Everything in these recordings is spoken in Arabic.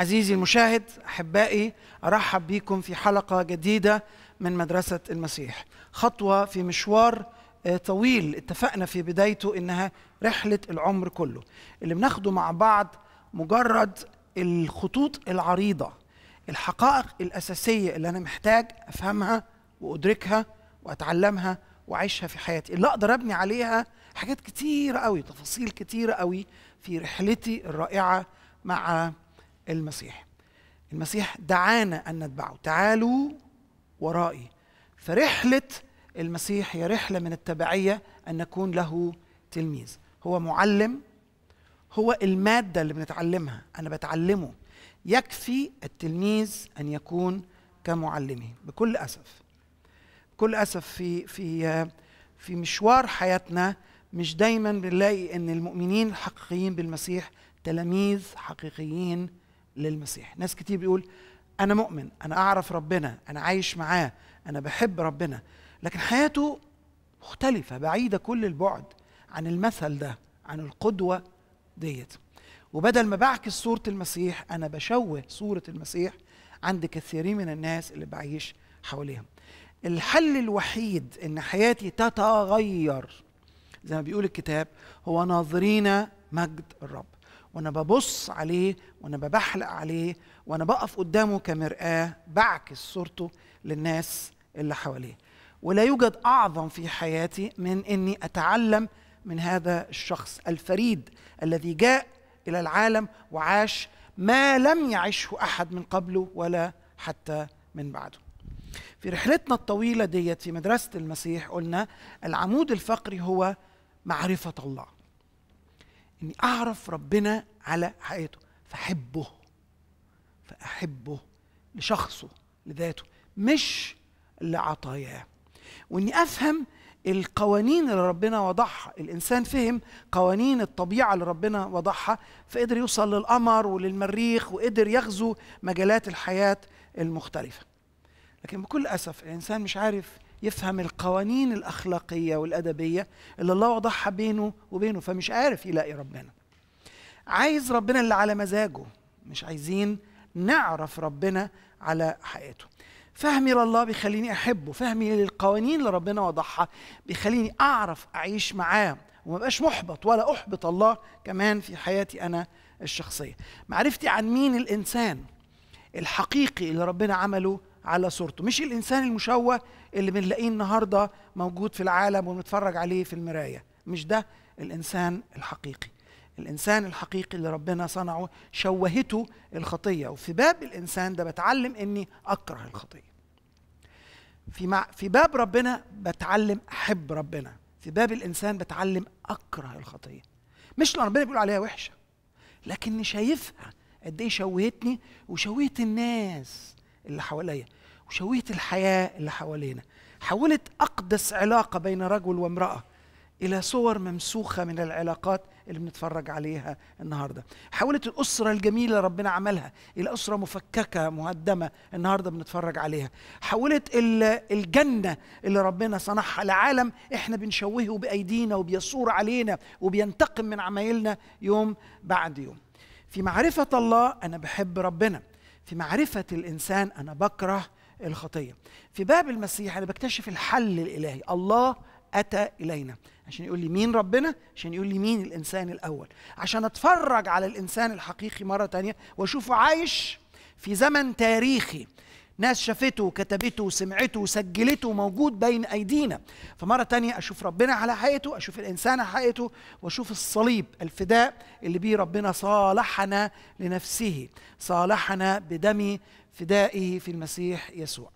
عزيزي المشاهد احبائي ارحب بكم في حلقه جديده من مدرسه المسيح خطوه في مشوار آه، طويل اتفقنا في بدايته انها رحله العمر كله اللي بناخده مع بعض مجرد الخطوط العريضه الحقائق الاساسيه اللي انا محتاج افهمها وادركها واتعلمها واعيشها في حياتي اللي اقدر ابني عليها حاجات كتيره قوي تفاصيل كتيره قوي في رحلتي الرائعه مع المسيح المسيح دعانا أن نتبعه تعالوا ورائي فرحلة المسيح هي رحلة من التبعية أن نكون له تلميذ هو معلم هو المادة اللي بنتعلمها أنا بتعلمه يكفي التلميذ أن يكون كمعلمه بكل أسف بكل أسف في في في مشوار حياتنا مش دايما بنلاقي أن المؤمنين الحقيقيين بالمسيح تلاميذ حقيقيين للمسيح ناس كتير بيقول انا مؤمن انا اعرف ربنا انا عايش معاه انا بحب ربنا لكن حياته مختلفه بعيده كل البعد عن المثل ده عن القدوه ديت وبدل ما بعكس صوره المسيح انا بشوه صوره المسيح عند كثيرين من الناس اللي بعيش حواليهم الحل الوحيد ان حياتي تتغير زي ما بيقول الكتاب هو ناظرين مجد الرب وانا ببص عليه وانا ببحلق عليه وانا بقف قدامه كمرآة بعكس صورته للناس اللي حواليه ولا يوجد اعظم في حياتي من اني اتعلم من هذا الشخص الفريد الذي جاء الى العالم وعاش ما لم يعشه احد من قبله ولا حتى من بعده في رحلتنا الطويله ديت في مدرسه المسيح قلنا العمود الفقري هو معرفه الله اني اعرف ربنا على حقيقته فاحبه فاحبه لشخصه لذاته مش لعطاياه واني افهم القوانين اللي ربنا وضعها الانسان فهم قوانين الطبيعه اللي ربنا وضعها فقدر يوصل للقمر وللمريخ وقدر يغزو مجالات الحياه المختلفه لكن بكل اسف الانسان مش عارف يفهم القوانين الاخلاقيه والادبيه اللي الله وضعها بينه وبينه فمش عارف يلاقي ربنا عايز ربنا اللي على مزاجه مش عايزين نعرف ربنا على حقيقته فهمي لله بيخليني احبه فهمي للقوانين اللي ربنا وضعها بيخليني اعرف اعيش معاه وما بقاش محبط ولا احبط الله كمان في حياتي انا الشخصيه معرفتي عن مين الانسان الحقيقي اللي ربنا عمله على صورته مش الانسان المشوه اللي بنلاقيه النهارده موجود في العالم ونتفرج عليه في المرايه مش ده الانسان الحقيقي الانسان الحقيقي اللي ربنا صنعه شوهته الخطيه وفي باب الانسان ده بتعلم اني اكره الخطيه في مع في باب ربنا بتعلم احب ربنا في باب الانسان بتعلم اكره الخطيه مش لان ربنا بيقول عليها وحشه لكني شايفها قد ايه شوهتني وشوهت الناس اللي حواليا وشويه الحياه اللي حوالينا حولت اقدس علاقه بين رجل وامراه الى صور ممسوخه من العلاقات اللي بنتفرج عليها النهارده حولت الاسره الجميله ربنا عملها الى اسره مفككه مهدمه النهارده بنتفرج عليها حولت الجنه اللي ربنا صنعها لعالم احنا بنشوهه بايدينا وبيصور علينا وبينتقم من عمايلنا يوم بعد يوم في معرفه الله انا بحب ربنا في معرفة الإنسان أنا بكره الخطية في باب المسيح أنا بكتشف الحل الإلهي الله أتى إلينا عشان يقول لي مين ربنا عشان يقول لي مين الإنسان الأول عشان أتفرج على الإنسان الحقيقي مرة تانية وأشوفه عايش في زمن تاريخي ناس شافته وكتبته وسمعته وسجلته موجود بين أيدينا فمرة تانية أشوف ربنا على حقيقته أشوف الإنسان على حقيقته وأشوف الصليب الفداء اللي بيه ربنا صالحنا لنفسه صالحنا بدم فدائه في المسيح يسوع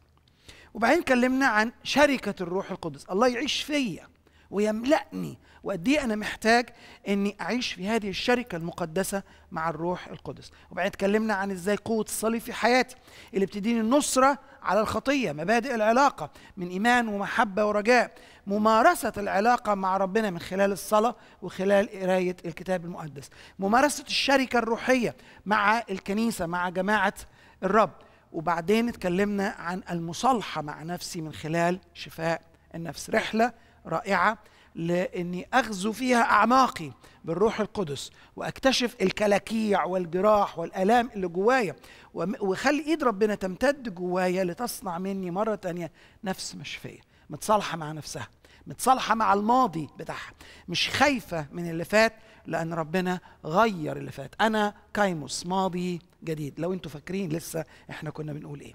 وبعدين كلمنا عن شركة الروح القدس الله يعيش فيا ويملأني وقد ايه انا محتاج اني اعيش في هذه الشركه المقدسه مع الروح القدس وبعدين اتكلمنا عن ازاي قوه الصليب في حياتي اللي بتديني النصره على الخطيه مبادئ العلاقه من ايمان ومحبه ورجاء ممارسه العلاقه مع ربنا من خلال الصلاه وخلال قرايه الكتاب المقدس ممارسه الشركه الروحيه مع الكنيسه مع جماعه الرب وبعدين اتكلمنا عن المصالحه مع نفسي من خلال شفاء النفس رحله رائعه لاني اغزو فيها اعماقي بالروح القدس واكتشف الكلاكيع والجراح والالام اللي جوايا وخلي ايد ربنا تمتد جوايا لتصنع مني مره تانيه نفس مشفيه متصالحه مع نفسها متصالحه مع الماضي بتاعها مش خايفه من اللي فات لان ربنا غير اللي فات انا كايموس ماضي جديد لو انتوا فاكرين لسه احنا كنا بنقول ايه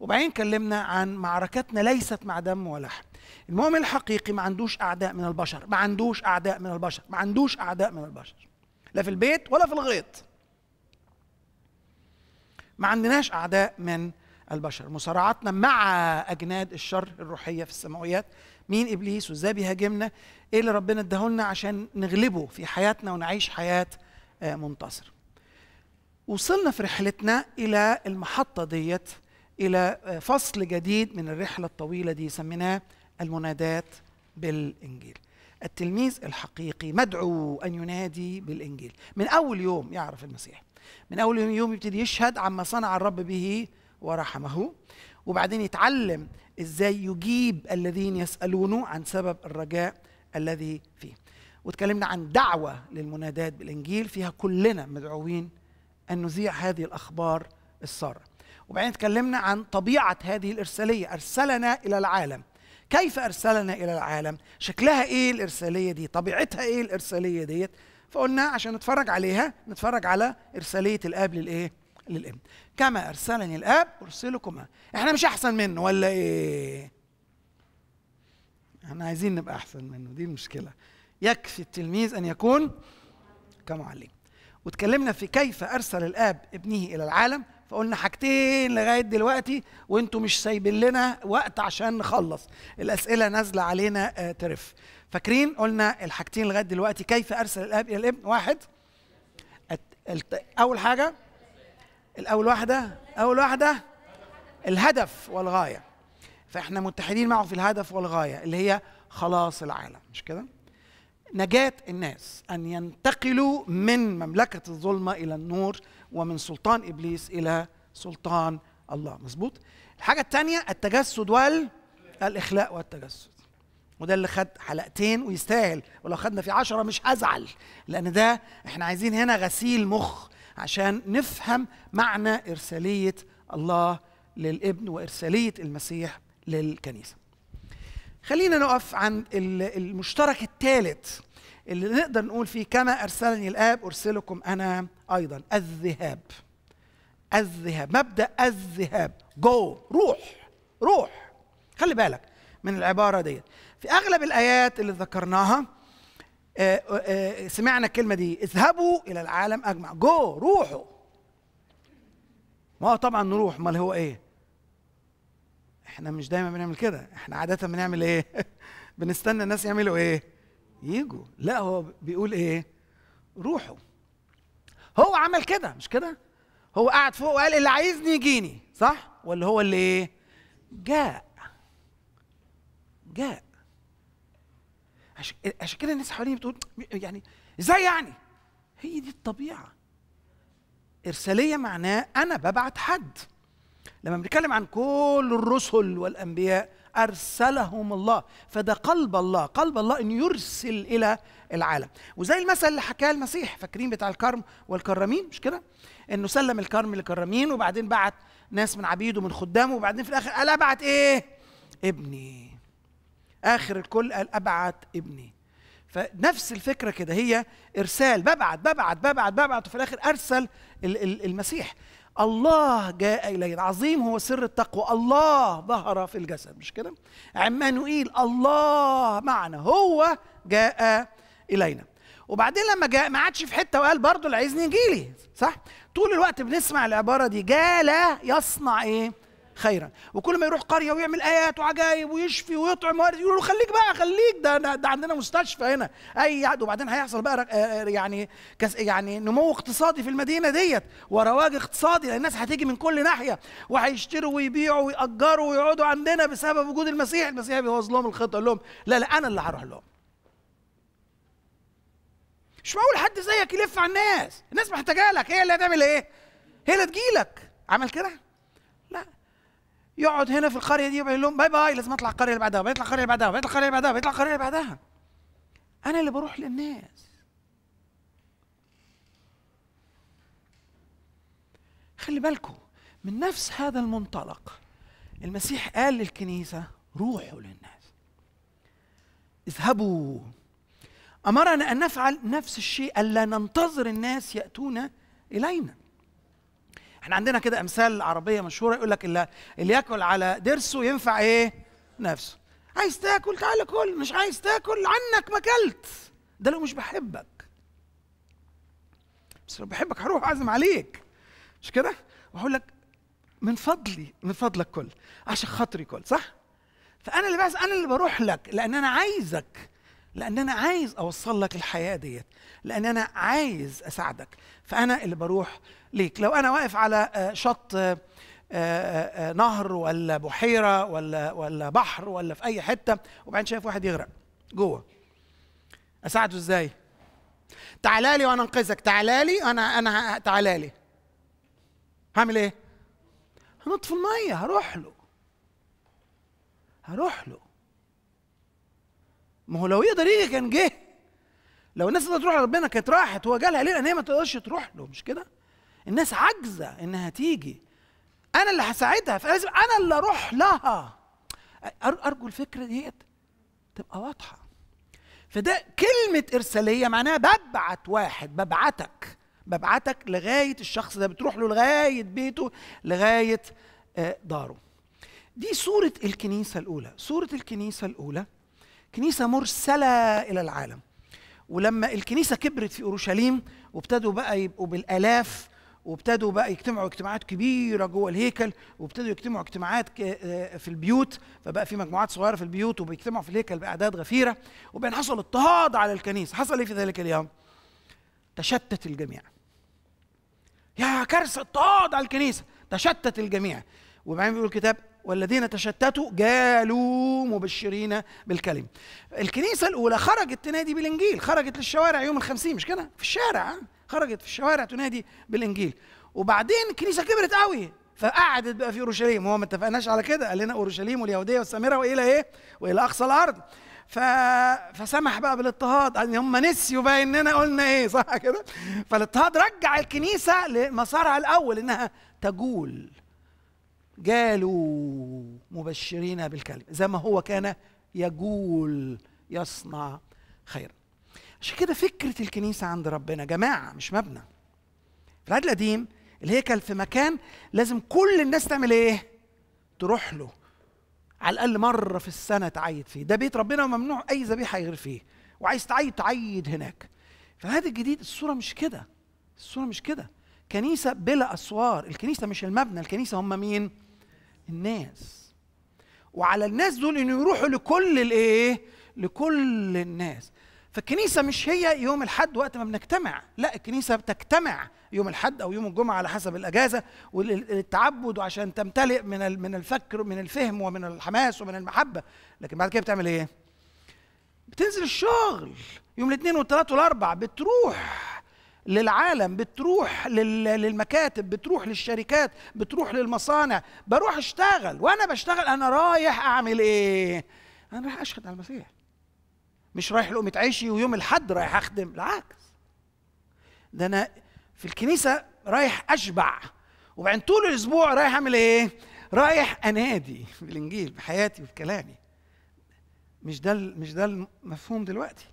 وبعدين كلمنا عن معركتنا ليست مع دم ولحم المؤمن الحقيقي ما عندوش اعداء من البشر ما عندوش اعداء من البشر ما عندوش اعداء من البشر لا في البيت ولا في الغيط ما عندناش اعداء من البشر مصارعتنا مع اجناد الشر الروحيه في السماويات مين ابليس وازاي بيهاجمنا ايه اللي ربنا اداهولنا عشان نغلبه في حياتنا ونعيش حياه آه، منتصر وصلنا في رحلتنا الى المحطه ديت الى آه، فصل جديد من الرحله الطويله دي سميناه المنادات بالانجيل التلميذ الحقيقي مدعو ان ينادي بالانجيل من اول يوم يعرف المسيح من اول يوم يبتدي يشهد عما صنع الرب به ورحمه وبعدين يتعلم ازاي يجيب الذين يسالونه عن سبب الرجاء الذي فيه وتكلمنا عن دعوه للمنادات بالانجيل فيها كلنا مدعوين ان نذيع هذه الاخبار الساره وبعدين تكلمنا عن طبيعه هذه الارساليه ارسلنا الى العالم كيف ارسلنا الى العالم شكلها ايه الارساليه دي طبيعتها ايه الارساليه ديت فقلنا عشان نتفرج عليها نتفرج على ارساليه الاب للايه للابن كما ارسلني الاب ارسلكما احنا مش احسن منه ولا ايه احنا عايزين نبقى احسن منه دي المشكله يكفي التلميذ ان يكون كمعلم واتكلمنا في كيف ارسل الاب ابنه الى العالم فقلنا حاجتين لغايه دلوقتي وانتوا مش سايبين لنا وقت عشان نخلص الاسئله نازله علينا آه، ترف فاكرين قلنا الحاجتين لغايه دلوقتي كيف ارسل الاب الى الابن واحد اول حاجه الاول واحده اول واحده الهدف والغايه فاحنا متحدين معه في الهدف والغايه اللي هي خلاص العالم مش كده نجاة الناس أن ينتقلوا من مملكة الظلمة إلى النور ومن سلطان إبليس إلى سلطان الله مظبوط الحاجة الثانية التجسد والإخلاء والتجسد وده اللي خد حلقتين ويستاهل ولو خدنا في عشرة مش هزعل لأن ده احنا عايزين هنا غسيل مخ عشان نفهم معنى إرسالية الله للابن وإرسالية المسيح للكنيسة خلينا نقف عند المشترك الثالث اللي نقدر نقول فيه كما أرسلني الآب أرسلكم أنا أيضا الذهاب الذهاب مبدأ الذهاب جو روح روح خلي بالك من العبارة دي في أغلب الآيات اللي ذكرناها آه، آه، آه، سمعنا الكلمه دي اذهبوا الى العالم اجمع جو روحوا ما هو طبعا نروح امال هو ايه احنا مش دايما بنعمل كده احنا عاده بنعمل ايه بنستنى الناس يعملوا ايه يجوا لا هو بيقول ايه روحوا هو عمل كده مش كده هو قعد فوق وقال اللي عايزني يجيني صح ولا هو اللي ايه جاء جاء عشان كده الناس حواليني بتقول يعني ازاي يعني؟ هي دي الطبيعه. ارساليه معناه انا ببعت حد. لما بنتكلم عن كل الرسل والانبياء ارسلهم الله فده قلب الله قلب الله ان يرسل الى العالم وزي المثل اللي حكاه المسيح فاكرين بتاع الكرم والكرمين مش كده انه سلم الكرم للكرمين وبعدين بعت ناس من عبيده ومن خدامه وبعدين في الاخر قال ابعت ايه ابني اخر الكل قال ابعت ابني فنفس الفكره كده هي ارسال ببعت ببعت ببعت ببعت وفي الاخر ارسل المسيح الله جاء الينا عظيم هو سر التقوى الله ظهر في الجسد مش كده عمانوئيل الله معنا هو جاء الينا وبعدين لما جاء ما عادش في حته وقال برضه اللي عايزني يجي لي صح طول الوقت بنسمع العباره دي جاء لا يصنع ايه خيرا وكل ما يروح قريه ويعمل ايات وعجائب ويشفي ويطعم وارد له خليك بقى خليك ده ده عندنا مستشفى هنا اي عد وبعدين هيحصل بقى آه، آه، يعني كس يعني نمو اقتصادي في المدينه ديت ورواج اقتصادي لان الناس هتيجي من كل ناحيه وهيشتروا ويبيعوا ويأجروا ويقعدوا عندنا بسبب وجود المسيح المسيح بيوظ لهم الخطه لهم لا لا انا اللي هروح لهم مش معقول حد زيك يلف على الناس الناس محتاجه لك هي اللي هتعمل ايه هي اللي تجيلك عمل كده يقعد هنا في القريه دي ويقول لهم باي باي لازم اطلع القريه اللي بعدها بيطلع القريه اللي بعدها بيطلع القريه اللي بعدها بيطلع القريه اللي بعدها انا اللي بروح للناس خلي بالكم من نفس هذا المنطلق المسيح قال للكنيسه روحوا للناس اذهبوا امرنا ان نفعل نفس الشيء الا ننتظر الناس ياتون الينا احنا عندنا كده امثال عربيه مشهوره يقول لك اللي, اللي ياكل على ضرسه ينفع ايه نفسه عايز تاكل تعالى كل مش عايز تاكل عنك ما اكلت ده لو مش بحبك بس لو بحبك هروح اعزم عليك مش كده وهقول لك من فضلي من فضلك كل عشان خاطري كل صح فانا اللي بس انا اللي بروح لك لان انا عايزك لان انا عايز اوصل لك الحياه ديت لان انا عايز اساعدك فانا اللي بروح ليك لو انا واقف على آه، شط آه، آه، نهر ولا بحيره ولا ولا بحر ولا في اي حته وبعدين شايف واحد يغرق جوه اساعده ازاي تعالى لي وانا انقذك تعالى لي انا انا تعالى لي هعمل ايه هنط في الميه هروح له هروح له ما هو لو يقدر يجي كان جه لو الناس تقدر تروح لربنا كانت راحت هو جالها ليه لان هي ما تقدرش تروح له مش كده الناس عاجزه انها تيجي انا اللي هساعدها فلازم انا اللي اروح لها ارجو الفكره ديت تبقى واضحه فده كلمه ارساليه معناها ببعت واحد ببعتك ببعتك لغايه الشخص ده بتروح له لغايه بيته لغايه آه، داره دي صوره الكنيسه الاولى صوره الكنيسه الاولى كنيسه مرسله الى العالم ولما الكنيسه كبرت في اورشليم وابتدوا بقى يبقوا بالالاف وابتدوا بقى يجتمعوا اجتماعات كبيره جوه الهيكل وابتدوا يجتمعوا اجتماعات آه، في البيوت فبقى في مجموعات صغيره في البيوت وبيجتمعوا في الهيكل باعداد غفيره وبين حصل اضطهاد على الكنيسه حصل ايه في ذلك اليوم تشتت الجميع يا كارثه اضطهاد على الكنيسه تشتت الجميع وبعدين بيقول الكتاب والذين تشتتوا جالوا مبشرين بالكلمة الكنيسة الأولى خرجت تنادي بالإنجيل خرجت للشوارع يوم الخمسين مش كده في الشارع خرجت في الشوارع تنادي بالإنجيل وبعدين الكنيسة كبرت قوي فقعدت بقى في اورشليم هو ما اتفقناش على كده قال لنا اورشليم واليهوديه والسامره والى ايه والى اقصى الارض ف... فسمح بقى بالاضطهاد يعني هم نسيوا بقى اننا قلنا ايه صح كده فالاضطهاد رجع الكنيسه لمسارها الاول انها تجول جالوا مبشرين بالكلمة زي ما هو كان يجول يصنع خيرا عشان كده فكرة الكنيسة عند ربنا جماعة مش مبنى في العهد القديم الهيكل في مكان لازم كل الناس تعمل ايه تروح له على الاقل مره في السنه تعيد فيه ده بيت ربنا وممنوع اي ذبيحه يغير فيه وعايز تعيد تعيد هناك في العهد الجديد الصوره مش كده الصوره مش كده كنيسه بلا اسوار الكنيسه مش المبنى الكنيسه هم مين الناس وعلى الناس دول انه يروحوا لكل الايه لكل الناس فالكنيسة مش هي يوم الحد وقت ما بنجتمع لا الكنيسة بتجتمع يوم الحد أو يوم الجمعة على حسب الأجازة والتعبد وعشان تمتلئ من من الفكر ومن الفهم ومن الحماس ومن المحبة لكن بعد كده بتعمل إيه؟ بتنزل الشغل يوم الاثنين والثلاث والأربع بتروح للعالم بتروح للمكاتب بتروح للشركات بتروح للمصانع بروح اشتغل وانا بشتغل انا رايح اعمل ايه انا رايح اشهد على المسيح مش رايح لقمة عيشي ويوم الحد رايح اخدم العكس ده انا في الكنيسة رايح اشبع وبعدين طول الاسبوع رايح اعمل ايه رايح انادي بالانجيل بحياتي وفي كلامي مش ده مش ده المفهوم دلوقتي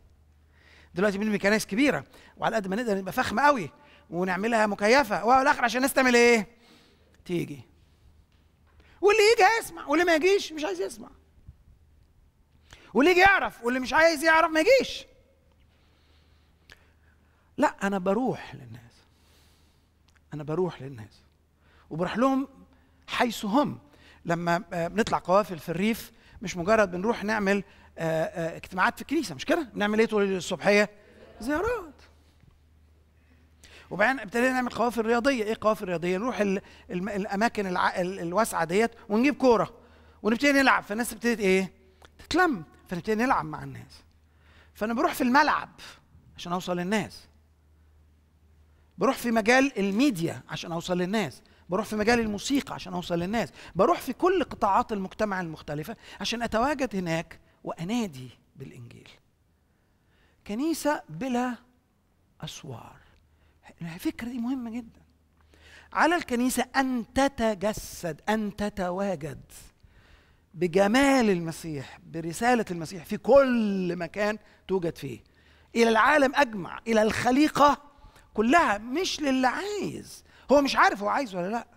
دلوقتي بنبني كنايس كبيره وعلى قد ما نقدر نبقى فخمه قوي ونعملها مكيفه والاخر عشان الناس تعمل ايه؟ تيجي واللي يجي هيسمع واللي ما يجيش مش عايز يسمع واللي يجي يعرف واللي مش عايز يعرف ما يجيش لا انا بروح للناس انا بروح للناس وبروح لهم حيث هم لما آه، بنطلع قوافل في الريف مش مجرد بنروح نعمل آه، آه، اجتماعات في الكنيسه مش كده؟ بنعمل ايه طول الصبحيه؟ زيارات. وبعدين ابتدينا نعمل قوافل رياضيه، ايه قوافل رياضيه؟ نروح الاماكن الع... الواسعه ديت ونجيب كوره ونبتدي نلعب فالناس ابتدت ايه؟ تتلم فنبتدي نلعب مع الناس. فانا بروح في الملعب عشان اوصل للناس. بروح في مجال الميديا عشان اوصل للناس. بروح في مجال الموسيقى عشان اوصل للناس بروح في كل قطاعات المجتمع المختلفه عشان اتواجد هناك وانادي بالانجيل كنيسه بلا اسوار الفكره دي مهمه جدا على الكنيسه ان تتجسد ان تتواجد بجمال المسيح برساله المسيح في كل مكان توجد فيه الى العالم اجمع الى الخليقه كلها مش للي عايز هو مش عارف هو عايز ولا لا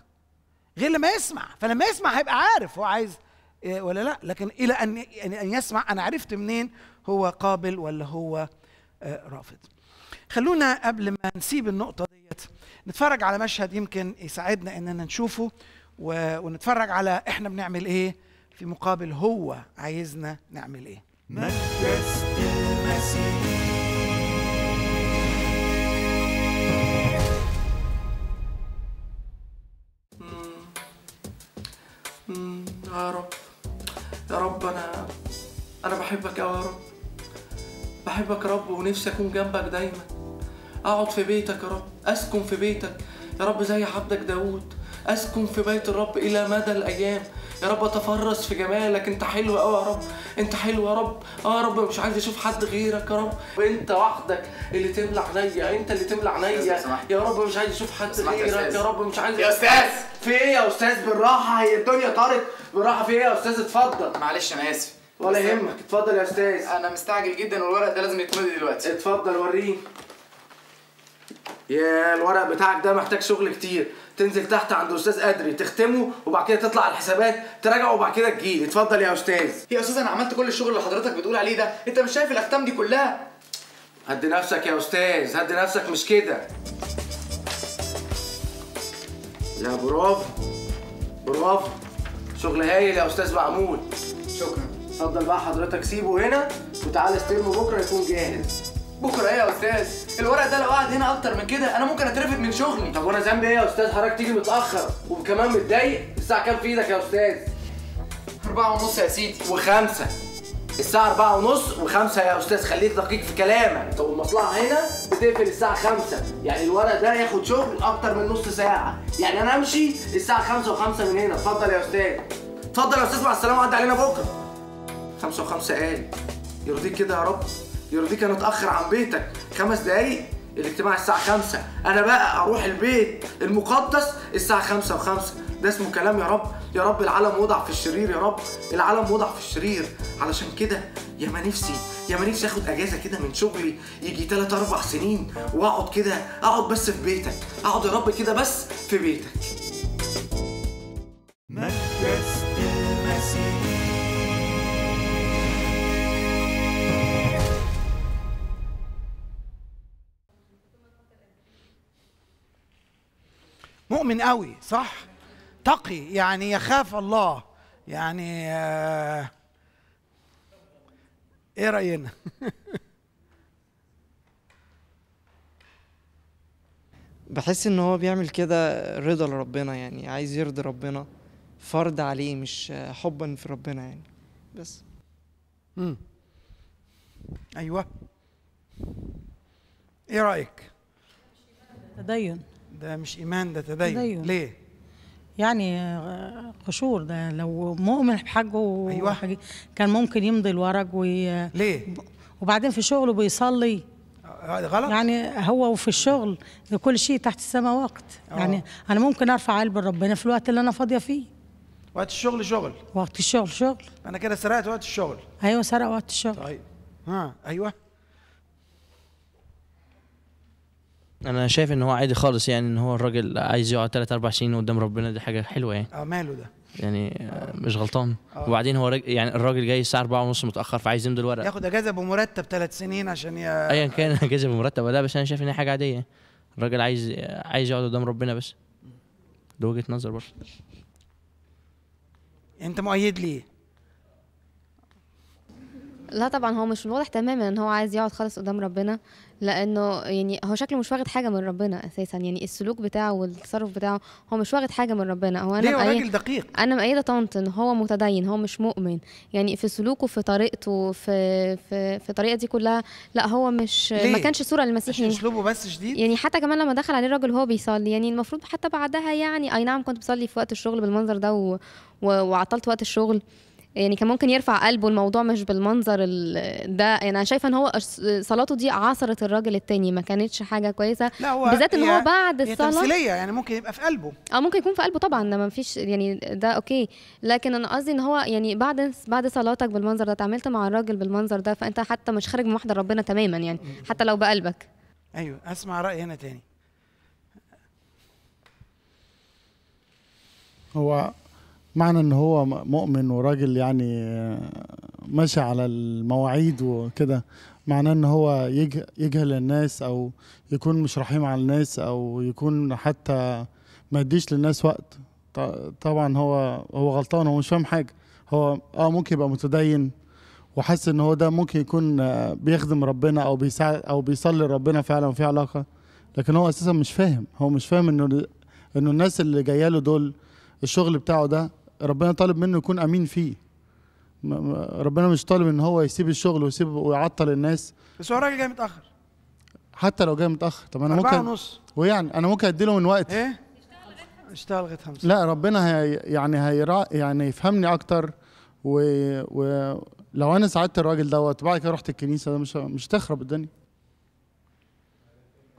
غير لما يسمع فلما يسمع هيبقى عارف هو عايز إيه ولا لا لكن الى ان يعني ان يسمع انا عرفت منين هو قابل ولا هو آه، رافض خلونا قبل ما نسيب النقطه ديت نتفرج على مشهد يمكن يساعدنا اننا نشوفه ونتفرج على احنا بنعمل ايه في مقابل هو عايزنا نعمل ايه مجلس المسيح يا رب يا رب انا انا بحبك قوي يا رب بحبك يا رب ونفسي اكون جنبك دايما اقعد في بيتك يا رب اسكن في بيتك يا رب زي عبدك داود اسكن في بيت الرب الى مدى الايام يا رب اتفرس في جمالك انت حلو قوي يا رب انت حلو يا رب اه يا رب مش عايز اشوف حد غيرك يا رب وانت وحدك اللي تملى عينيا انت اللي تملى عينيا يا رب مش عايز اشوف حد غيرك يا رب مش عايز يا استاذ في ايه يا استاذ بالراحه هي الدنيا طارت بالراحه في ايه يا استاذ اتفضل معلش انا اسف ولا يهمك اتفضل يا استاذ انا مستعجل جدا والورق ده لازم يتملي دلوقتي اتفضل وريني يا الورق بتاعك ده محتاج شغل كتير تنزل تحت عند استاذ قدري تختمه وبعد كده تطلع على الحسابات تراجعه وبعد كده تجيلي اتفضل يا استاذ يا استاذ انا عملت كل الشغل اللي حضرتك بتقول عليه ده انت مش شايف الاختام دي كلها هدي نفسك يا استاذ هدي نفسك مش كده لا برافو برافو شغل هايل يا استاذ معمول شكرا اتفضل بقى حضرتك سيبه هنا وتعالى استلمه بكره يكون جاهز بكره ايه يا استاذ الورق ده لو قعد هنا اكتر من كده انا ممكن اترفد من شغلي طب وانا ذنبي ايه يا استاذ حضرتك تيجي متاخر وكمان متضايق الساعه كام في ايدك يا استاذ أربعة ونص يا سيدي وخمسة الساعة أربعة ونص وخمسة يا أستاذ خليك دقيق في كلامك طب المصلحة هنا بتقفل الساعة خمسة يعني الورق ده ياخد شغل أكتر من نص ساعة يعني أنا أمشي الساعة خمسة وخمسة من هنا اتفضل يا أستاذ اتفضل يا أستاذ مع السلامة وعدي علينا بكرة خمسة وخمسة قال يرضيك كده يا رب يرضيك انا اتاخر عن بيتك خمس دقايق الاجتماع الساعة خمسة أنا بقى أروح البيت المقدس الساعة خمسة و ده اسمه كلام يا رب يا رب العالم وضع في الشرير يا رب العالم وضع في الشرير علشان كده يا ما نفسي يا ما نفسي اخد اجازه كده من شغلي يجي 3 اربع سنين واقعد كده اقعد بس في بيتك اقعد يا رب كده بس في بيتك مؤمن قوي صح تقي يعني يخاف الله يعني آه، ايه راينا بحس ان هو بيعمل كده رضا لربنا يعني عايز يرضي ربنا فرض عليه مش حبا في ربنا يعني بس امم ايوه ايه رايك تدين ده مش ايمان ده تدين, تدين. ليه يعني آه، قشور ده لو مؤمن بحاجه أيوة. وحاجة كان ممكن يمضي الورق وي... ليه وبعدين في شغله بيصلي آه، آه، غلط يعني هو وفي الشغل كل شيء تحت السماء وقت أوه. يعني انا ممكن ارفع قلب ربنا في الوقت اللي انا فاضيه فيه وقت الشغل شغل وقت الشغل شغل انا كده سرقت وقت الشغل ايوه سرق وقت الشغل طيب ها ايوه انا شايف ان هو عادي خالص يعني ان هو الراجل عايز يقعد 3 اربع سنين قدام ربنا دي حاجه حلوه يعني اه ماله ده يعني أوه. مش غلطان أوه. وبعدين هو رج... يعني الراجل جاي الساعه 4 ونص متاخر فعايز يمضي الورق ياخد اجازه بمرتب 3 سنين عشان ي... ايا كان اجازه بمرتب ولا بس انا شايف ان هي حاجه عاديه الراجل عايز عايز يقعد قدام ربنا بس ده وجهه نظر برضه انت مؤيد ليه؟ لا طبعا هو مش واضح تماما ان هو عايز يقعد خالص قدام ربنا لانه يعني هو شكله مش واخد حاجه من ربنا اساسا يعني السلوك بتاعه والتصرف بتاعه هو مش واخد حاجه من ربنا هو انا ليه راجل دقيق انا مأيده طنط ان هو متدين هو مش مؤمن يعني في سلوكه في طريقته في في في الطريقه دي كلها لا هو مش ليه؟ ما كانش صوره للمسيح يعني اسلوبه بس شديد يعني حتى كمان لما دخل عليه الراجل هو بيصلي يعني المفروض حتى بعدها يعني اي نعم كنت بصلي في وقت الشغل بالمنظر ده و... و... وعطلت وقت الشغل يعني كان ممكن يرفع قلبه الموضوع مش بالمنظر ده يعني انا شايفه ان هو صلاته دي عصرت الراجل التاني ما كانتش حاجه كويسه بالذات ان هو بعد الصلاه هي تمثيليه يعني ممكن يبقى في قلبه اه ممكن يكون في قلبه طبعا ده ما فيش يعني ده اوكي لكن انا قصدي ان هو يعني بعد بعد صلاتك بالمنظر ده تعاملت مع الراجل بالمنظر ده فانت حتى مش خارج من محضر ربنا تماما يعني حتى لو بقلبك ايوه اسمع راي هنا تاني هو معنى ان هو مؤمن وراجل يعني ماشي على المواعيد وكده معناه ان هو يجهل الناس او يكون مش رحيم على الناس او يكون حتى ما يديش للناس وقت طبعا هو هو غلطان هو مش فاهم حاجه هو اه ممكن يبقى متدين وحاسس ان هو ده ممكن يكون بيخدم ربنا او بيساعد او بيصلي ربنا فعلا وفي علاقه لكن هو اساسا مش فاهم هو مش فاهم انه انه الناس اللي جايه له دول الشغل بتاعه ده ربنا طالب منه يكون امين فيه ربنا مش طالب ان هو يسيب الشغل ويسيب ويعطل الناس بس هو راجل جاي متاخر حتى لو جاي متاخر طب انا ممكن ونص ويعني انا ممكن اديله من وقتي ايه اشتغل لغايه خمسة لا ربنا هي يعني هيرا يعني يفهمني اكتر ولو و... انا ساعدت الراجل دوت بعد كده رحت الكنيسه ده مش مش تخرب الدنيا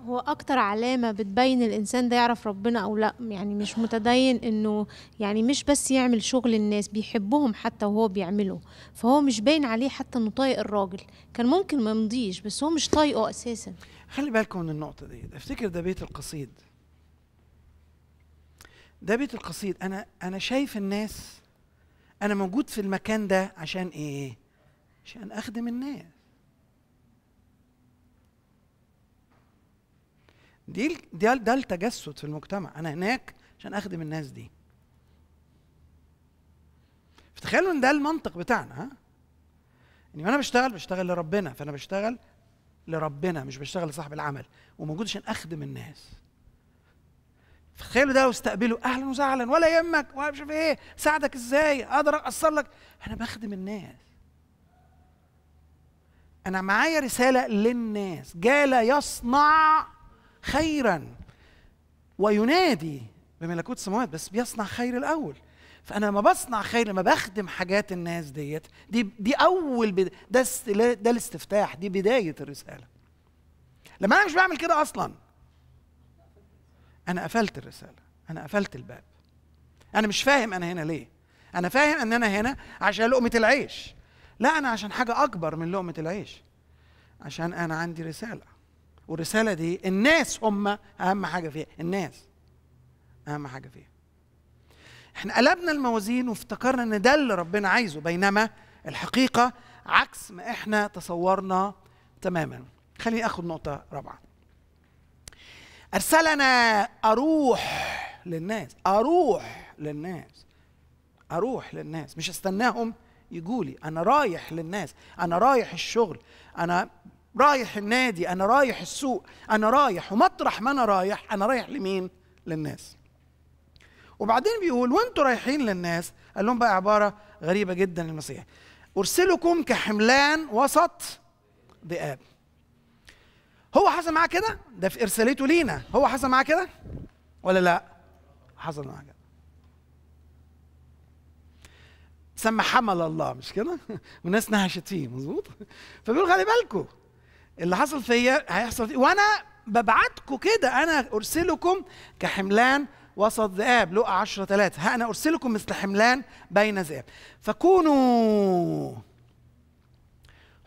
هو اكتر علامه بتبين الانسان ده يعرف ربنا او لا يعني مش متدين انه يعني مش بس يعمل شغل الناس بيحبهم حتى وهو بيعمله فهو مش باين عليه حتى انه طايق الراجل كان ممكن ما يمضيش بس هو مش طايقه اساسا خلي بالكم من النقطه دي افتكر ده بيت القصيد ده بيت القصيد انا انا شايف الناس انا موجود في المكان ده عشان ايه عشان اخدم الناس دي ده ده التجسد في المجتمع انا هناك عشان اخدم الناس دي فتخيلوا ان ده المنطق بتاعنا ها اني يعني وانا بشتغل بشتغل لربنا فانا بشتغل لربنا مش بشتغل لصاحب العمل وموجود عشان اخدم الناس تخيلوا ده واستقبله اهلا وسهلا ولا يهمك ولا مش عارف ايه ساعدك ازاي اقدر اقصر لك انا بخدم الناس انا معايا رساله للناس جال يصنع خيرا وينادي بملكوت السماوات بس بيصنع خير الاول فانا لما بصنع خير لما بخدم حاجات الناس ديت دي دي اول ده ده الاستفتاح دي بدايه الرساله لما انا مش بعمل كده اصلا انا قفلت الرساله انا قفلت الباب انا مش فاهم انا هنا ليه انا فاهم ان انا هنا عشان لقمه العيش لا انا عشان حاجه اكبر من لقمه العيش عشان انا عندي رساله والرساله دي الناس هم اهم حاجه فيها الناس اهم حاجه فيها احنا قلبنا الموازين وافتكرنا ان ده اللي ربنا عايزه بينما الحقيقه عكس ما احنا تصورنا تماما خليني اخد نقطه رابعه ارسلنا اروح للناس اروح للناس اروح للناس مش استناهم يجولي انا رايح للناس انا رايح الشغل انا رايح النادي انا رايح السوق انا رايح ومطرح ما انا رايح انا رايح لمين للناس وبعدين بيقول وانتوا رايحين للناس قال لهم بقى عباره غريبه جدا المسيح ارسلكم كحملان وسط ذئاب هو حصل معاه كده ده في ارسالته لينا هو حصل معاه كده ولا لا حصل معاه كده سمى حمل الله مش كده والناس نهشت فيه مظبوط فبيقول خلي بالكم اللي حصل فيا هيحصل فيه وانا ببعتكم كده انا ارسلكم كحملان وسط ذئاب لقى 10 3 انا ارسلكم مثل حملان بين ذئاب فكونوا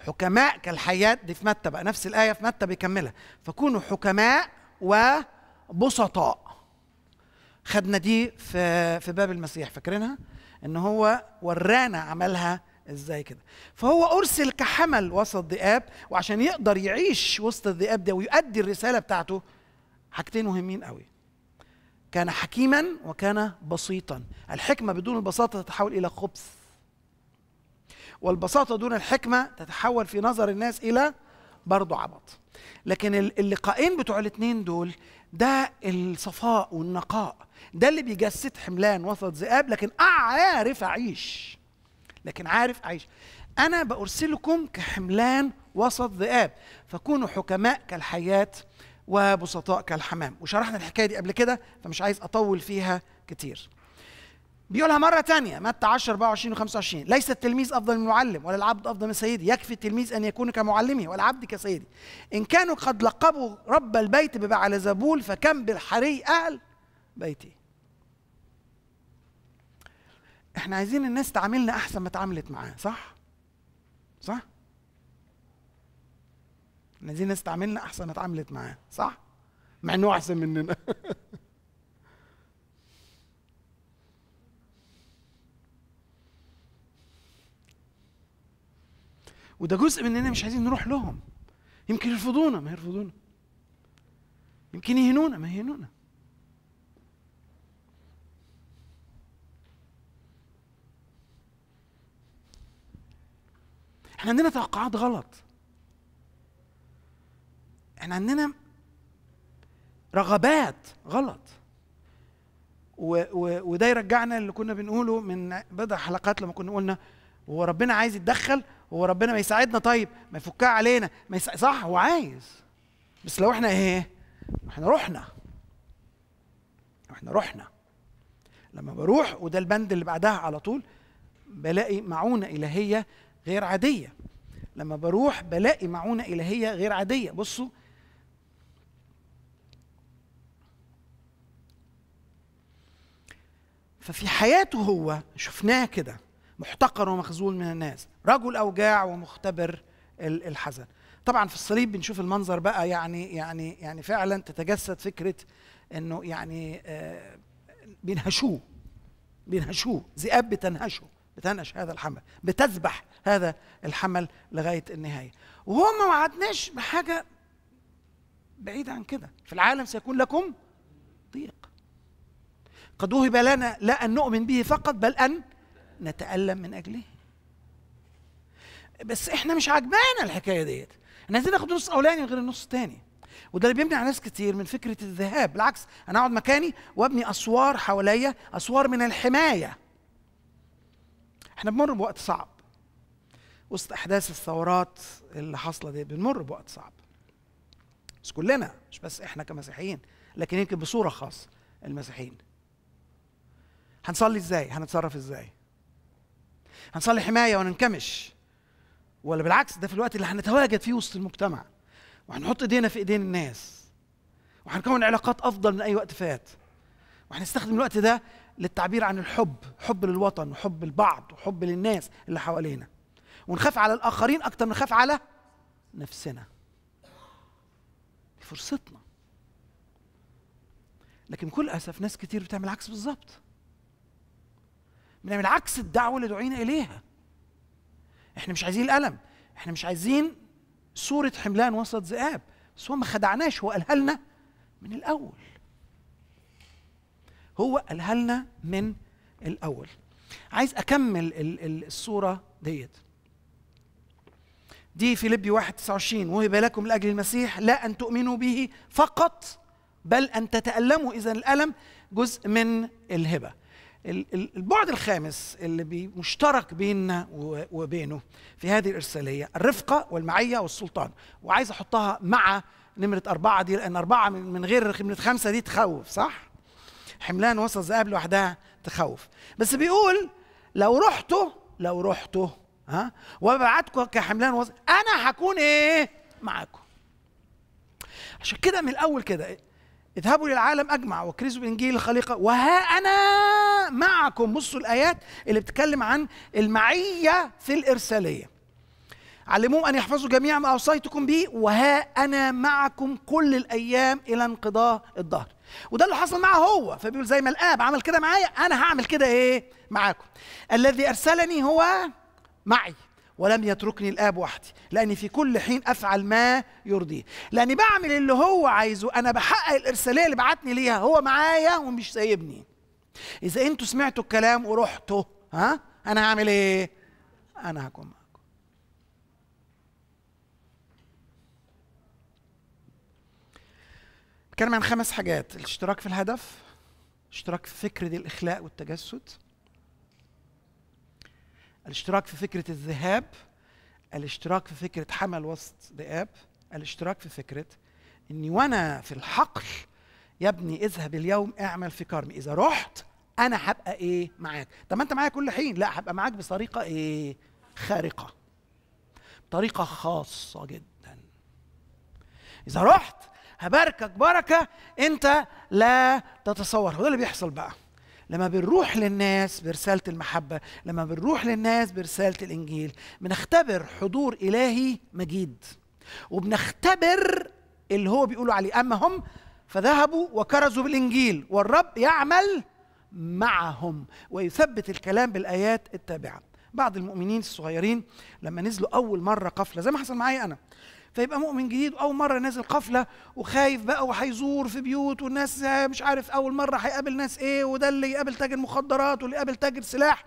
حكماء كالحيات دي في متى بقى نفس الايه في متى بيكملها فكونوا حكماء وبسطاء خدنا دي في في باب المسيح فاكرينها ان هو ورانا عملها ازاي كده فهو ارسل كحمل وسط الذئاب وعشان يقدر يعيش وسط الذئاب ده ويؤدي الرساله بتاعته حاجتين مهمين قوي كان حكيما وكان بسيطا الحكمه بدون البساطه تتحول الى خبث والبساطه دون الحكمه تتحول في نظر الناس الى برضه عبط لكن اللقاءين بتوع الاثنين دول ده الصفاء والنقاء ده اللي بيجسد حملان وسط ذئاب لكن اعرف اعيش لكن عارف عايش أنا بأرسلكم كحملان وسط ذئاب فكونوا حكماء كالحيات وبسطاء كالحمام وشرحنا الحكاية دي قبل كده فمش عايز أطول فيها كتير بيقولها مرة تانية متى 10 24 و 25 ليس التلميذ أفضل من المعلم ولا العبد أفضل من سيدي يكفي التلميذ أن يكون كمعلمه والعبد كسيدي إن كانوا قد لقبوا رب البيت ببعل زبول فكم بالحري أهل بيتي احنا عايزين الناس تعاملنا احسن ما اتعاملت معاه صح صح احنا عايزين الناس تعاملنا احسن ما اتعاملت معاه صح مع انه احسن مننا وده جزء مننا مش عايزين نروح لهم يمكن يرفضونا ما يرفضونا يمكن يهنونا ما يهنونا احنا عندنا توقعات غلط احنا عندنا رغبات غلط و و وده يرجعنا اللي كنا بنقوله من بضع حلقات لما كنا قلنا هو ربنا عايز يتدخل هو ربنا ما يساعدنا طيب ما يفكها علينا ما يسا... صح هو عايز بس لو احنا ايه احنا رحنا احنا رحنا لما بروح وده البند اللي بعدها على طول بلاقي معونة إلهية غير عاديه لما بروح بلاقي معونه الهيه غير عاديه بصوا ففي حياته هو شفناه كده محتقر ومخزول من الناس رجل اوجاع ومختبر الحزن طبعا في الصليب بنشوف المنظر بقى يعني يعني يعني فعلا تتجسد فكره انه يعني آه، بينهشوه بينهشوه ذئاب بتنهشه بتنقش هذا الحمل بتذبح هذا الحمل لغايه النهايه وهم ما وعدناش بحاجه بعيده عن كده في العالم سيكون لكم ضيق قد وهب لنا لا ان نؤمن به فقط بل ان نتالم من اجله بس احنا مش عاجبانا الحكايه ديت احنا عايزين ناخد نص أولاني غير النص الثاني وده اللي بيمنع ناس كتير من فكره الذهاب بالعكس انا اقعد مكاني وابني اسوار حواليا اسوار من الحمايه احنا بنمر بوقت صعب وسط احداث الثورات اللي حاصله دي بنمر بوقت صعب بس كلنا مش بس احنا كمسيحيين لكن يمكن بصوره خاصه المسيحيين هنصلي ازاي هنتصرف ازاي هنصلي حمايه وننكمش ولا بالعكس ده في الوقت اللي هنتواجد فيه وسط المجتمع وهنحط ايدينا في ايدين الناس وهنكون علاقات افضل من اي وقت فات وهنستخدم الوقت ده للتعبير عن الحب حب للوطن وحب البعض وحب للناس اللي حوالينا ونخاف على الآخرين أكتر من نخاف على نفسنا فرصتنا لكن كل أسف ناس كتير بتعمل عكس بالظبط بنعمل عكس الدعوة اللي دعينا إليها احنا مش عايزين الألم احنا مش عايزين صورة حملان وسط ذئاب بس هو ما خدعناش هو قالها لنا من الأول هو قالها لنا من الاول عايز اكمل الصوره ديت دي فيليبي 1 29 وهب لكم لاجل المسيح لا ان تؤمنوا به فقط بل ان تتالموا اذا الالم جزء من الهبه البعد الخامس اللي مشترك بيننا وبينه في هذه الإرسالية الرفقة والمعية والسلطان وعايز أحطها مع نمرة أربعة دي لأن أربعة من غير نمرة خمسة دي تخوف صح؟ حملان وسط ذئاب لوحدها تخوف بس بيقول لو رحته لو رحته ها وبعتكم كحملان وسط انا هكون ايه معاكم عشان كده من الاول كده اذهبوا للعالم اجمع وكرزوا بالانجيل الخليقه وها انا معكم بصوا الايات اللي بتتكلم عن المعيه في الارساليه علموهم ان يحفظوا جميع ما اوصيتكم به وها انا معكم كل الايام الى انقضاء الدهر وده اللي حصل معاه هو فبيقول زي ما الاب عمل كده معايا انا هعمل كده ايه معاكم الذي ارسلني هو معي ولم يتركني الاب وحدي لاني في كل حين افعل ما يرضيه لاني بعمل اللي هو عايزه انا بحقق الارساليه اللي بعتني ليها هو معايا ومش سايبني اذا انتوا سمعتوا الكلام ورحتوا ها انا هعمل ايه انا هكون معاك بتكلم عن خمس حاجات الاشتراك في الهدف اشتراك في فكرة الإخلاء والتجسد الاشتراك في فكرة الذهاب الاشتراك في فكرة حمل وسط ذئاب الاشتراك في فكرة اني وانا في الحقل يا ابني اذهب اليوم اعمل في كارمي اذا رحت انا هبقى ايه معاك طب ما انت معايا كل حين لا هبقى معاك بطريقه ايه خارقه طريقه خاصه جدا اذا رحت هباركك بركه انت لا تتصورها وده اللي بيحصل بقى لما بنروح للناس برسالة المحبة لما بنروح للناس برسالة الإنجيل بنختبر حضور إلهي مجيد وبنختبر اللي هو بيقولوا عليه أما هم فذهبوا وكرزوا بالإنجيل والرب يعمل معهم ويثبت الكلام بالآيات التابعة بعض المؤمنين الصغيرين لما نزلوا أول مرة قفلة زي ما حصل معايا أنا فيبقى مؤمن جديد واول مره نازل قفله وخايف بقى وهيزور في بيوت والناس مش عارف اول مره هيقابل ناس ايه وده اللي يقابل تاجر مخدرات واللي يقابل تاجر سلاح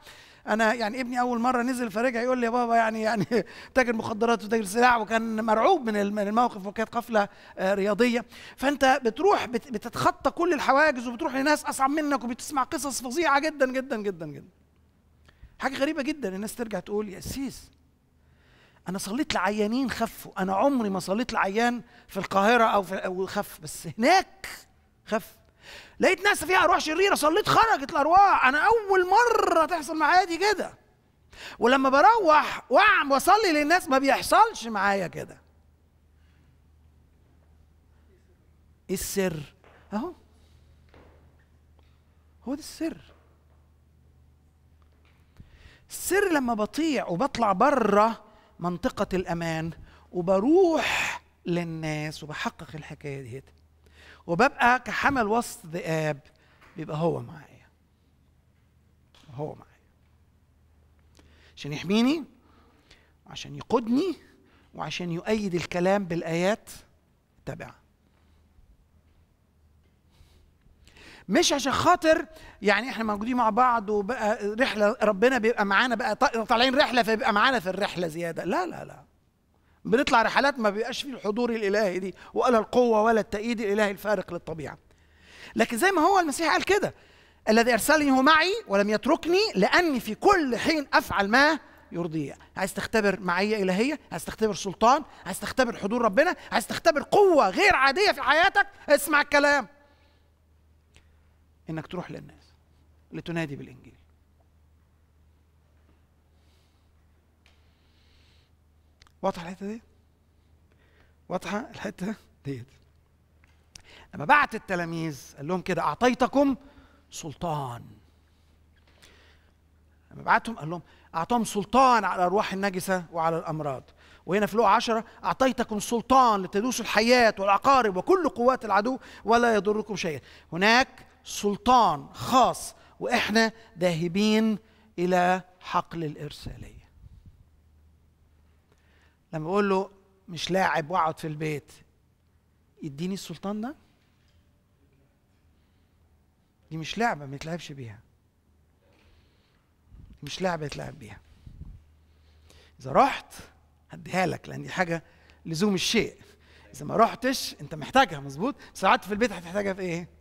انا يعني ابني اول مره نزل فرجع يقول لي يا بابا يعني يعني تاجر مخدرات وتاجر سلاح وكان مرعوب من الموقف وكانت قفله آه، رياضيه فانت بتروح بتتخطى كل الحواجز وبتروح لناس اصعب منك وبتسمع قصص فظيعه جدا جدا جدا جدا حاجه غريبه جدا الناس ترجع تقول يا سيس انا صليت لعيانين خفوا انا عمري ما صليت لعيان في القاهره او في او خف بس هناك خف لقيت ناس فيها ارواح شريره صليت خرجت الارواح انا اول مره تحصل معايا دي كده ولما بروح واعم واصلي للناس ما بيحصلش معايا كده ايه السر اهو هو ده السر السر لما بطيع وبطلع بره منطقه الامان وبروح للناس وبحقق الحكايه ديت وببقى كحمل وسط ذئاب بيبقى هو معايا هو معايا عشان يحميني وعشان يقودني وعشان يؤيد الكلام بالايات التابعه مش عشان خاطر يعني احنا موجودين مع بعض وبقى رحله ربنا بيبقى معانا بقى طالعين رحله فبيبقى معانا في الرحله زياده لا لا لا بنطلع رحلات ما بيبقاش فيه الحضور الالهي دي ولا القوه ولا التأييد الالهي الفارق للطبيعه لكن زي ما هو المسيح قال كده الذي ارسلني هو معي ولم يتركني لاني في كل حين افعل ما يرضيه عايز تختبر معية إلهية عايز تختبر سلطان عايز تختبر حضور ربنا عايز تختبر قوة غير عادية في حياتك اسمع الكلام انك تروح للناس لتنادي بالانجيل واضحه الحته دي واضحه الحته ديت لما بعت التلاميذ قال لهم كده اعطيتكم سلطان لما بعتهم قال لهم اعطاهم سلطان على الارواح النجسه وعلى الامراض وهنا في لوقا عشرة أعطيتكم سلطان لتدوسوا الحياة والعقارب وكل قوات العدو ولا يضركم شيئا هناك سلطان خاص واحنا ذاهبين الى حقل الارساليه لما بقول له مش لاعب واقعد في البيت يديني السلطان ده دي مش لعبه ما يتلعبش بيها مش لعبه يتلعب بيها اذا رحت هديها لك لان دي حاجه لزوم الشيء اذا ما رحتش انت محتاجها مظبوط بس قعدت في البيت هتحتاجها في ايه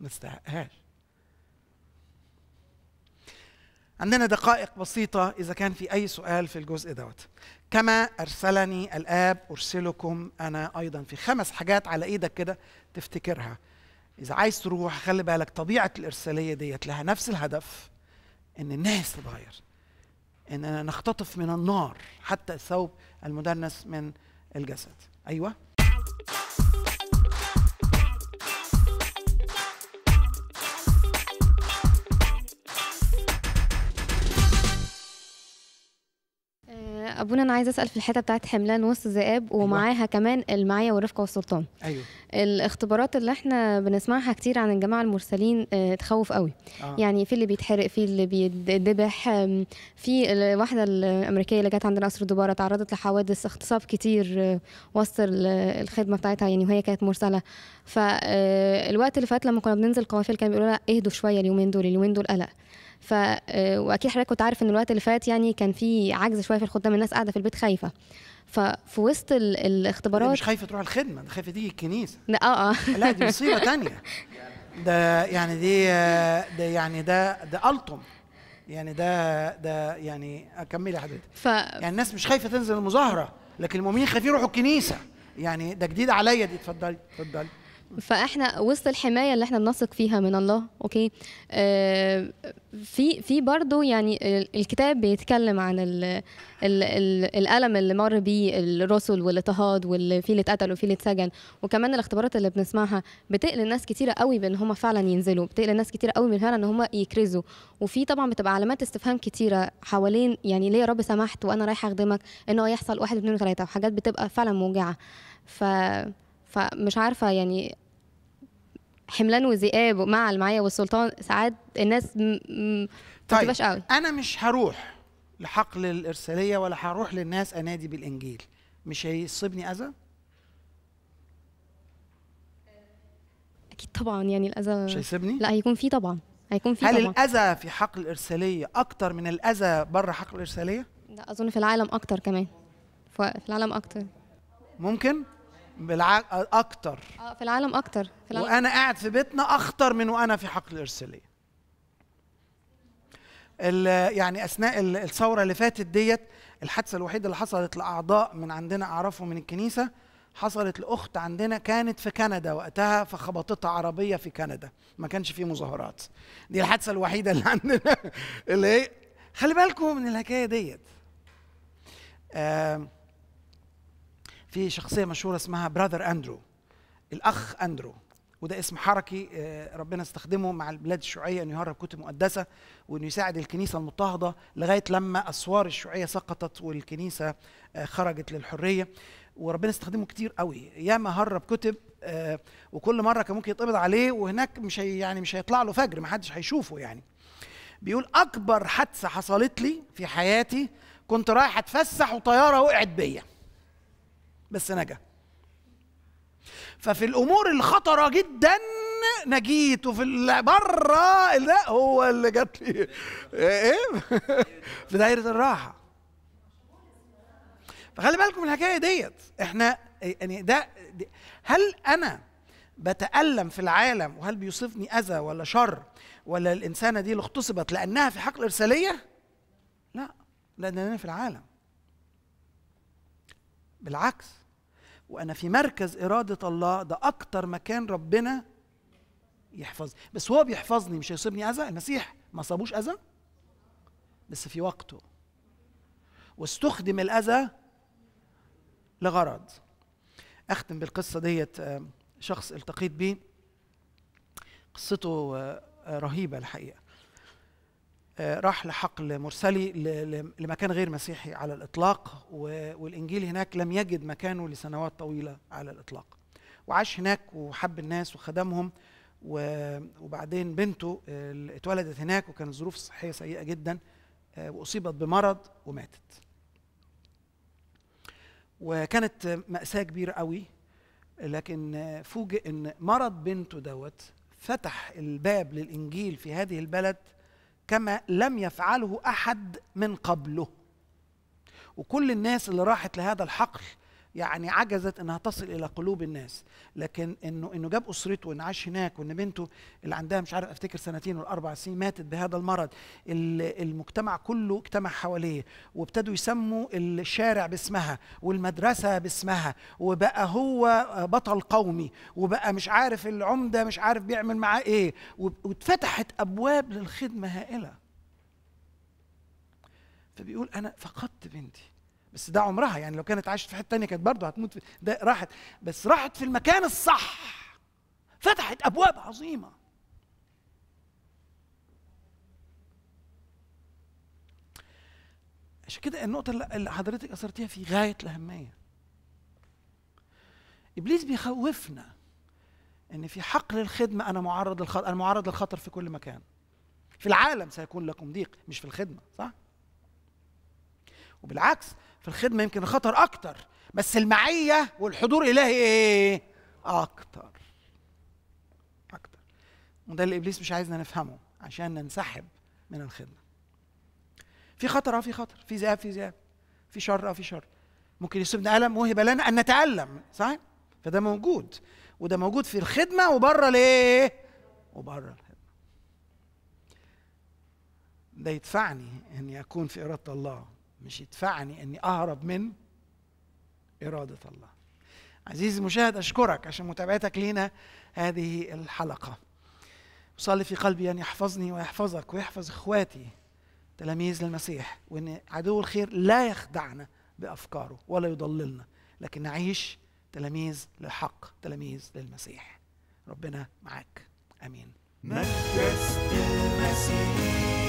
ما استحقهاش عندنا دقائق بسيطة إذا كان في أي سؤال في الجزء دوت كما أرسلني الآب أرسلكم أنا أيضا في خمس حاجات على إيدك كده تفتكرها إذا عايز تروح خلي بالك طبيعة الإرسالية ديت لها نفس الهدف إن الناس تتغير إننا نختطف من النار حتى الثوب المدنس من الجسد أيوه ابونا انا عايزه اسال في الحته بتاعت حملان وسط الذئاب أيوة. ومعاها أيوة. كمان المعيه والرفقه والسلطان ايوه الاختبارات اللي احنا بنسمعها كتير عن الجماعه المرسلين آه، تخوف قوي آه. يعني في اللي بيتحرق في اللي بيدبح في الواحده الامريكيه اللي جت عندنا قصر دباره تعرضت لحوادث اغتصاب كتير آه، وسط الخدمه بتاعتها يعني وهي كانت مرسله فالوقت آه، اللي فات لما كنا بننزل قوافل كانوا بيقولوا لها اهدوا شويه اليومين دول اليومين دول قلق ف آه، واكيد حضرتك كنت عارف ان الوقت اللي فات يعني كان في عجز شويه في الخدام الناس قاعده في البيت خايفه ففي وسط ال... الاختبارات مش خايفه تروح الخدمه ده خايفه تيجي الكنيسه لا اه, آه. لا دي مصيبه تانية ده يعني دي ده يعني ده ده التم يعني ده ده يعني اكملي حضرتك ف... يعني الناس مش خايفه تنزل المظاهره لكن المؤمنين خايفين يروحوا الكنيسه يعني ده جديد عليا دي اتفضلي اتفضلي فاحنا وسط الحمايه اللي احنا بنثق فيها من الله اوكي آه في في برضه يعني الكتاب بيتكلم عن ال ال ال الالم اللي مر بيه الرسل والاضطهاد واللي فيه اللي اتقتل وفي اللي اتسجن وكمان الاختبارات اللي بنسمعها بتقلق ناس كتيره قوي بان هم فعلا ينزلوا بتقلق ناس كتيره قوي من فعلا ان هم يكرزوا وفي طبعا بتبقى علامات استفهام كتيره حوالين يعني ليه يا رب سمحت وانا رايحه اخدمك ان هو يحصل واحد اثنين ثلاثه وحاجات بتبقى فعلا موجعه ف فمش عارفه يعني حملان وذئاب مع المعية والسلطان ساعات الناس ما طيب قوي انا مش هروح لحقل الارساليه ولا هروح للناس انادي بالانجيل مش هيصيبني اذى اكيد طبعا يعني الاذى مش هيسيبني لا هيكون فيه طبعا هيكون فيه هل طبعا. الاذى في حقل الارساليه اكتر من الاذى بره حقل الارساليه لا اظن في العالم اكتر كمان في العالم اكتر ممكن بالع... اكتر اه في العالم اكتر في العالم وانا قاعد في بيتنا اخطر من وانا في حقل ارسليه يعني اثناء الثوره اللي فاتت ديت الحادثه الوحيده اللي حصلت لاعضاء من عندنا اعرفهم من الكنيسه حصلت لاخت عندنا كانت في كندا وقتها فخبطتها عربيه في كندا ما كانش فيه مظاهرات دي الحادثه الوحيده اللي عندنا اللي هي خلي بالكم من الحكايه ديت آه في شخصيه مشهوره اسمها براذر اندرو الاخ اندرو وده اسم حركي آه، ربنا استخدمه مع البلاد الشيوعيه انه يهرب كتب مقدسه وانه يساعد الكنيسه المضطهده لغايه لما اسوار الشيوعيه سقطت والكنيسه آه، خرجت للحريه وربنا استخدمه كتير قوي ياما هرب كتب آه، وكل مره كان ممكن يتقبض عليه وهناك مش هي يعني مش هيطلع له فجر ما حدش هيشوفه يعني بيقول اكبر حادثه حصلت لي في حياتي كنت رايح اتفسح وطياره وقعت بيا بس نجا ففي الامور الخطره جدا نجيت وفي بره لا هو اللي جات لي ايه في دايره الراحه فخلي بالكم الحكايه ديت احنا يعني ده هل انا بتألم في العالم وهل بيصفني أذى ولا شر ولا الإنسانة دي اللي اغتصبت لأنها في حقل ارساليه لا لأن أنا في العالم بالعكس وانا في مركز اراده الله ده اكتر مكان ربنا يحفظني بس هو بيحفظني مش هيصيبني اذى المسيح ما صابوش اذى بس في وقته واستخدم الاذى لغرض اختم بالقصه ديت آه، شخص التقيت بيه قصته آه، رهيبه الحقيقه راح لحقل مرسلي لمكان غير مسيحي على الإطلاق والإنجيل هناك لم يجد مكانه لسنوات طويلة على الإطلاق وعاش هناك وحب الناس وخدمهم وبعدين بنته آه، اتولدت هناك وكانت الظروف الصحية سيئة جدا آه، وأصيبت بمرض وماتت وكانت مأساة كبيرة قوي لكن فوجئ ان مرض بنته دوت فتح الباب للانجيل في هذه البلد كما لم يفعله احد من قبله وكل الناس اللي راحت لهذا الحقل يعني عجزت انها تصل الى قلوب الناس لكن انه انه جاب اسرته وان عاش هناك وان بنته اللي عندها مش عارف افتكر سنتين ولا اربع سنين ماتت بهذا المرض المجتمع كله اجتمع حواليه وابتدوا يسموا الشارع باسمها والمدرسه باسمها وبقى هو بطل قومي وبقى مش عارف العمده مش عارف بيعمل معاه ايه واتفتحت ابواب للخدمه هائله فبيقول انا فقدت بنتي بس ده عمرها يعني لو كانت عاشت في حته تانية كانت برضه هتموت في ده راحت بس راحت في المكان الصح فتحت ابواب عظيمه عشان كده النقطة اللي حضرتك أثرتيها في غاية الأهمية. إبليس بيخوفنا إن في حقل الخدمة أنا معرض للخطر أنا معرض للخطر في كل مكان. في العالم سيكون لكم ضيق مش في الخدمة صح؟ وبالعكس في الخدمه يمكن الخطر اكتر بس المعيه والحضور الهي ايه اكتر اكتر وده اللي ابليس مش عايزنا نفهمه عشان ننسحب من الخدمه في خطر اه في خطر في ذئاب في ذئاب في شر اه في شر ممكن يصيبنا الم وهب لنا ان نتالم صحيح فده موجود وده موجود في الخدمه وبره ليه وبره الخدمه ده يدفعني اني اكون في اراده الله مش يدفعني اني اهرب من اراده الله عزيزي المشاهد اشكرك عشان متابعتك لينا هذه الحلقه وصلي في قلبي ان يحفظني ويحفظك ويحفظ اخواتي تلاميذ للمسيح وان عدو الخير لا يخدعنا بافكاره ولا يضللنا لكن نعيش تلاميذ للحق تلاميذ للمسيح ربنا معاك امين مجلس المسيح